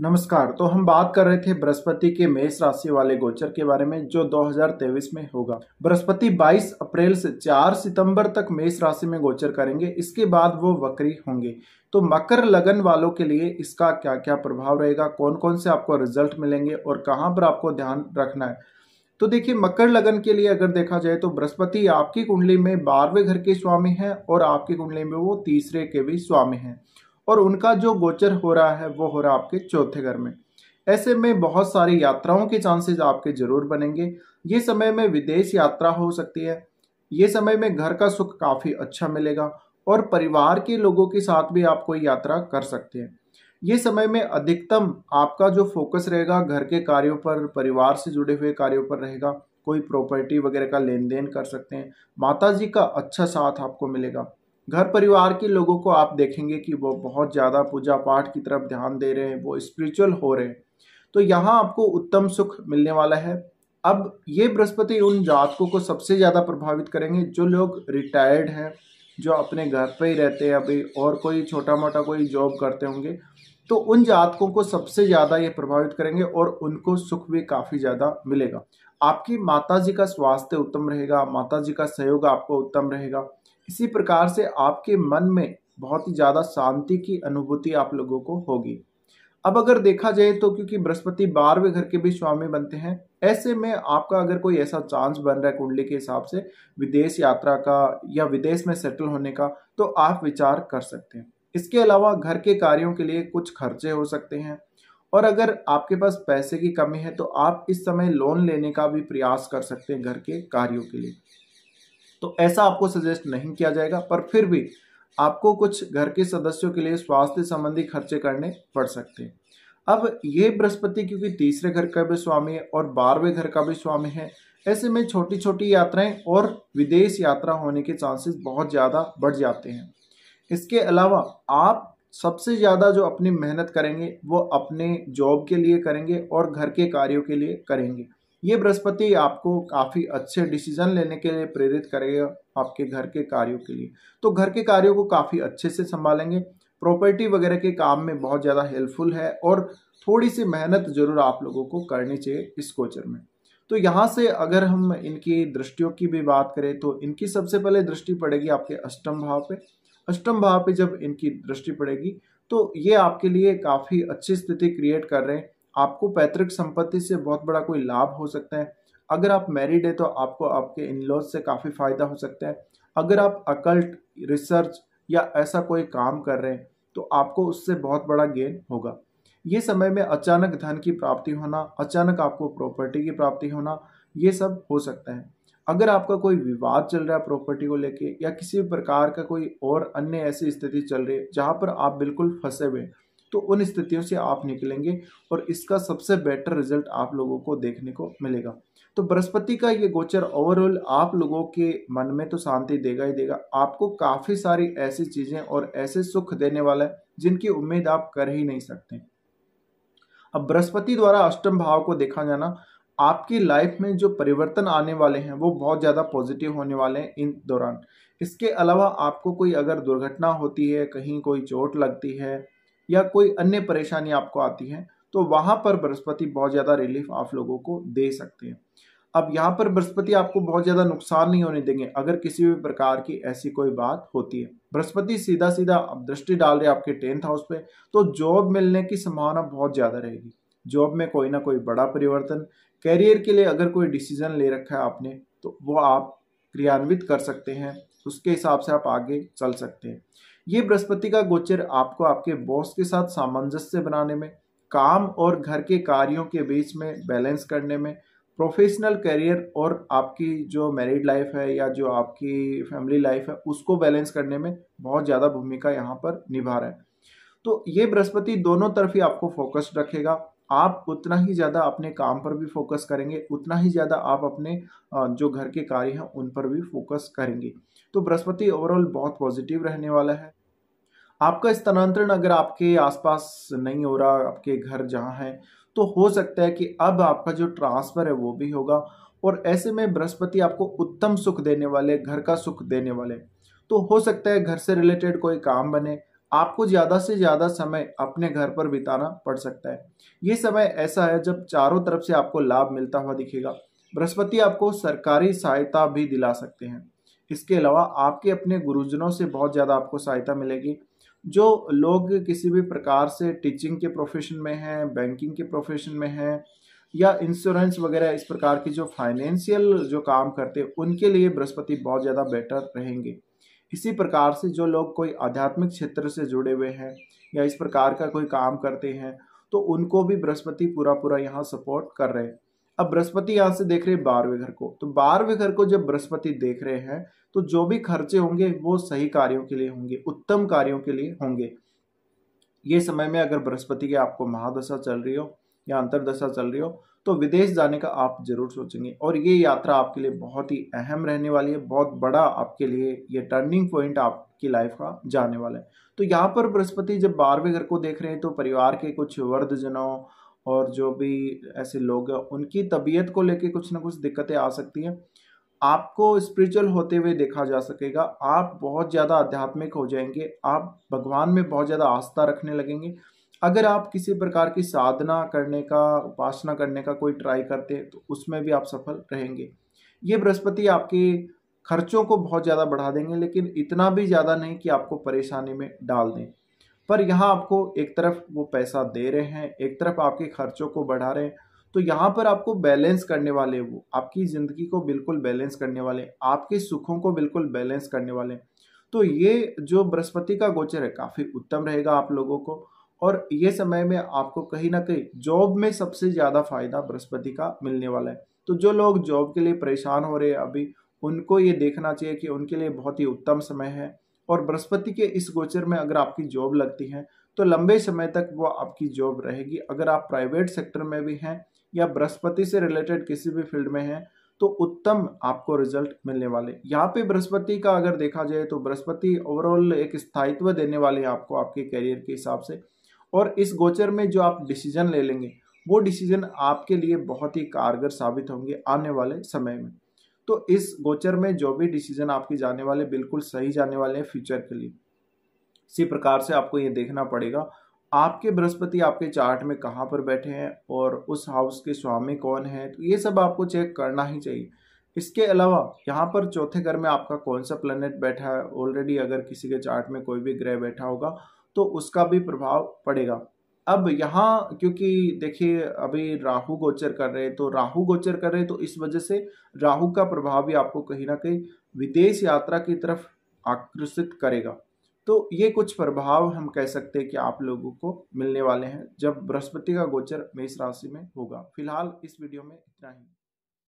नमस्कार तो हम बात कर रहे थे बृहस्पति के मेष राशि वाले गोचर के बारे में जो 2023 में होगा बृहस्पति 22 अप्रैल से 4 सितंबर तक मेष राशि में गोचर करेंगे इसके बाद वो वक्री होंगे तो मकर लगन वालों के लिए इसका क्या क्या प्रभाव रहेगा कौन कौन से आपको रिजल्ट मिलेंगे और कहाँ पर आपको ध्यान रखना है तो देखिए मकर लगन के लिए अगर देखा जाए तो बृहस्पति आपकी कुंडली में बारहवें घर के स्वामी हैं और आपकी कुंडली में वो तीसरे के भी स्वामी हैं और उनका जो गोचर हो रहा है वो हो रहा है आपके चौथे घर में ऐसे में बहुत सारी यात्राओं के चांसेस आपके जरूर बनेंगे ये समय में विदेश यात्रा हो सकती है ये समय में घर का सुख काफ़ी अच्छा मिलेगा और परिवार के लोगों के साथ भी आप कोई यात्रा कर सकते हैं ये समय में अधिकतम आपका जो फोकस रहेगा घर के कार्यों पर परिवार से जुड़े हुए कार्यों पर रहेगा कोई प्रॉपर्टी वगैरह का लेन देन कर सकते हैं माता जी का अच्छा साथ आपको मिलेगा घर परिवार के लोगों को आप देखेंगे कि वो बहुत ज़्यादा पूजा पाठ की तरफ ध्यान दे रहे हैं वो स्पिरिचुअल हो रहे हैं तो यहाँ आपको उत्तम सुख मिलने वाला है अब ये बृहस्पति उन जातकों को सबसे ज़्यादा प्रभावित करेंगे जो लोग रिटायर्ड हैं जो अपने घर पर ही रहते हैं अभी और कोई छोटा मोटा कोई जॉब करते होंगे तो उन जातकों को सबसे ज़्यादा ये प्रभावित करेंगे और उनको सुख भी काफ़ी ज़्यादा मिलेगा आपकी माता जी का स्वास्थ्य उत्तम रहेगा माता जी का सहयोग आपको उत्तम रहेगा इसी प्रकार से आपके मन में बहुत ही ज़्यादा शांति की अनुभूति आप लोगों को होगी अब अगर देखा जाए तो क्योंकि बृहस्पति बारहवें घर के भी स्वामी बनते हैं ऐसे में आपका अगर कोई ऐसा चांस बन रहा है कुंडली के हिसाब से विदेश यात्रा का या विदेश में सेटल होने का तो आप विचार कर सकते हैं इसके अलावा घर के कार्यों के लिए कुछ खर्चे हो सकते हैं और अगर आपके पास पैसे की कमी है तो आप इस समय लोन लेने का भी प्रयास कर सकते हैं घर के कार्यों के लिए तो ऐसा आपको सजेस्ट नहीं किया जाएगा पर फिर भी आपको कुछ घर के सदस्यों के लिए स्वास्थ्य संबंधी खर्चे करने पड़ सकते हैं अब ये बृहस्पति क्योंकि तीसरे घर का भी स्वामी है और बारहवें घर का भी स्वामी है ऐसे में छोटी छोटी यात्राएं और विदेश यात्रा होने के चांसेस बहुत ज़्यादा बढ़ जाते हैं इसके अलावा आप सबसे ज़्यादा जो अपनी मेहनत करेंगे वो अपने जॉब के लिए करेंगे और घर के कार्यों के लिए करेंगे ये बृहस्पति आपको काफ़ी अच्छे डिसीजन लेने के लिए प्रेरित करेगा आपके घर के कार्यों के लिए तो घर के कार्यों को काफ़ी अच्छे से संभालेंगे प्रॉपर्टी वगैरह के काम में बहुत ज़्यादा हेल्पफुल है और थोड़ी सी मेहनत जरूर आप लोगों को करनी चाहिए इस गोचर में तो यहाँ से अगर हम इनकी दृष्टियों की भी बात करें तो इनकी सबसे पहले दृष्टि पड़ेगी आपके अष्टम भाव पे अष्टम भाव पे जब इनकी दृष्टि पड़ेगी तो ये आपके लिए काफ़ी अच्छी स्थिति क्रिएट कर रहे हैं आपको पैतृक संपत्ति से बहुत बड़ा कोई लाभ हो सकता है अगर आप मैरिड है तो आपको आपके इन लॉज से काफ़ी फ़ायदा हो सकता है अगर आप अकल्ट रिसर्च या ऐसा कोई काम कर रहे हैं तो आपको उससे बहुत बड़ा गेन होगा ये समय में अचानक धन की प्राप्ति होना अचानक आपको प्रॉपर्टी की प्राप्ति होना ये सब हो सकता है अगर आपका कोई विवाद चल रहा है प्रॉपर्टी को लेके या किसी प्रकार का कोई और अन्य ऐसी स्थिति चल रही है जहाँ पर आप बिल्कुल फंसे हुए हैं तो उन स्थितियों से आप निकलेंगे और इसका सबसे बेटर रिजल्ट आप लोगों को देखने को मिलेगा तो बृहस्पति का ये गोचर ओवरऑल आप लोगों के मन में तो शांति देगा ही देगा आपको काफ़ी सारी ऐसी चीज़ें और ऐसे सुख देने वाला है जिनकी उम्मीद आप कर ही नहीं सकते अब बृहस्पति द्वारा अष्टम भाव को देखा जाना आपकी लाइफ में जो परिवर्तन आने वाले हैं वो बहुत ज़्यादा पॉजिटिव होने वाले हैं इन दौरान इसके अलावा आपको कोई अगर दुर्घटना होती है कहीं कोई चोट लगती है या कोई अन्य परेशानी आपको आती है तो वहां पर बृहस्पति बहुत ज्यादा रिलीफ आप लोगों को दे सकते हैं अब यहाँ पर बृहस्पति आपको बहुत ज्यादा नुकसान नहीं होने देंगे अगर किसी भी प्रकार की ऐसी कोई बात होती है बृहस्पति सीधा सीधा अब दृष्टि डाल रहे आपके टेंथ हाउस पे तो जॉब मिलने की संभावना बहुत ज्यादा रहेगी जॉब में कोई ना कोई बड़ा परिवर्तन कैरियर के लिए अगर कोई डिसीजन ले रखा है आपने तो वो आप क्रियान्वित कर सकते हैं उसके हिसाब से आप आगे चल सकते हैं ये बृहस्पति का गोचर आपको आपके बॉस के साथ सामंजस्य बनाने में काम और घर के कार्यों के बीच में बैलेंस करने में प्रोफेशनल करियर और आपकी जो मैरिड लाइफ है या जो आपकी फैमिली लाइफ है उसको बैलेंस करने में बहुत ज़्यादा भूमिका यहाँ पर निभा रहा है तो ये बृहस्पति दोनों तरफ ही आपको फोकस्ड रखेगा आप उतना ही ज़्यादा अपने काम पर भी फोकस करेंगे उतना ही ज़्यादा आप अपने जो घर के कार्य हैं उन पर भी फोकस करेंगे तो बृहस्पति ओवरऑल बहुत पॉजिटिव रहने वाला है आपका स्थानांतरण अगर आपके आसपास नहीं हो रहा आपके घर जहाँ है तो हो सकता है कि अब आपका जो ट्रांसफ़र है वो भी होगा और ऐसे में बृहस्पति आपको उत्तम सुख देने वाले घर का सुख देने वाले तो हो सकता है घर से रिलेटेड कोई काम बने आपको ज़्यादा से ज़्यादा समय अपने घर पर बिताना पड़ सकता है ये समय ऐसा है जब चारों तरफ से आपको लाभ मिलता हुआ दिखेगा बृहस्पति आपको सरकारी सहायता भी दिला सकते हैं इसके अलावा आपके अपने गुरुजनों से बहुत ज़्यादा आपको सहायता मिलेगी जो लोग किसी भी प्रकार से टीचिंग के प्रोफेशन में हैं बैंकिंग के प्रोफेशन में हैं या इंश्योरेंस वगैरह इस प्रकार की जो फाइनेंशियल जो काम करते हैं उनके लिए बृहस्पति बहुत ज़्यादा बेटर रहेंगे इसी प्रकार से जो लोग कोई आध्यात्मिक क्षेत्र से जुड़े हुए हैं या इस प्रकार का कोई काम करते हैं तो उनको भी बृहस्पति पूरा पूरा यहाँ सपोर्ट कर रहे हैं अब बृहस्पति यहाँ से देख रहे हैं बारहवें घर को तो बारहवें घर को जब बृहस्पति देख रहे हैं तो जो भी खर्चे होंगे वो सही कार्यों के लिए होंगे उत्तम कार्यों के लिए होंगे ये समय में अगर बृहस्पति की आपको महादशा चल रही हो या अंतरदशा चल रही हो तो विदेश जाने का आप जरूर सोचेंगे और ये यात्रा आपके लिए बहुत ही अहम रहने वाली है बहुत बड़ा आपके लिए ये टर्निंग पॉइंट आपकी लाइफ का जाने वाला है तो यहाँ पर बृहस्पति जब बारहवें घर को देख रहे हैं तो परिवार के कुछ वर्धजनों और जो भी ऐसे लोग हैं उनकी तबीयत को लेके कुछ ना कुछ दिक्कतें आ सकती हैं आपको स्पिरिचुअल होते हुए देखा जा सकेगा आप बहुत ज़्यादा आध्यात्मिक हो जाएंगे आप भगवान में बहुत ज़्यादा आस्था रखने लगेंगे अगर आप किसी प्रकार की साधना करने का उपासना करने का कोई ट्राई करते हैं तो उसमें भी आप सफल रहेंगे ये बृहस्पति आपके खर्चों को बहुत ज़्यादा बढ़ा देंगे लेकिन इतना भी ज़्यादा नहीं कि आपको परेशानी में डाल दें पर यहाँ आपको एक तरफ वो पैसा दे रहे हैं एक तरफ आपके खर्चों को बढ़ा रहे हैं तो यहाँ पर आपको बैलेंस करने वाले वो आपकी ज़िंदगी को बिल्कुल बैलेंस करने वाले आपके सुखों को बिल्कुल बैलेंस करने वाले तो ये जो बृहस्पति का गोचर है काफ़ी उत्तम रहेगा आप लोगों को और ये समय में आपको कहीं ना कहीं जॉब में सबसे ज़्यादा फायदा बृहस्पति का मिलने वाला है तो जो लोग जॉब के लिए परेशान हो रहे हैं अभी उनको ये देखना चाहिए कि उनके लिए बहुत ही उत्तम समय है और बृहस्पति के इस गोचर में अगर आपकी जॉब लगती है तो लंबे समय तक वो आपकी जॉब रहेगी अगर आप प्राइवेट सेक्टर में भी हैं या बृहस्पति से रिलेटेड किसी भी फील्ड में हैं तो उत्तम आपको रिजल्ट मिलने वाले यहाँ पे बृहस्पति का अगर देखा जाए तो बृहस्पति ओवरऑल एक स्थायित्व देने वाले हैं आपको आपके करियर के हिसाब से और इस गोचर में जो आप डिसीजन ले लेंगे वो डिसीजन आपके लिए बहुत ही कारगर साबित होंगे आने वाले समय में तो इस गोचर में जो भी डिसीजन आपके जाने वाले बिल्कुल सही जाने वाले हैं फ्यूचर के लिए इसी प्रकार से आपको ये देखना पड़ेगा आपके बृहस्पति आपके चार्ट में कहाँ पर बैठे हैं और उस हाउस के स्वामी कौन है तो ये सब आपको चेक करना ही चाहिए इसके अलावा यहाँ पर चौथे घर में आपका कौन सा प्लेनेट बैठा है ऑलरेडी अगर किसी के चार्ट में कोई भी ग्रह बैठा होगा तो उसका भी प्रभाव पड़ेगा अब यहाँ क्योंकि देखिए अभी राहु गोचर कर रहे हैं तो राहु गोचर कर रहे हैं तो इस वजह से राहु का प्रभाव भी आपको कहीं ना कहीं विदेश यात्रा की तरफ आकर्षित करेगा तो ये कुछ प्रभाव हम कह सकते हैं कि आप लोगों को मिलने वाले हैं जब बृहस्पति का गोचर मेष राशि में होगा फिलहाल इस वीडियो में इतना ही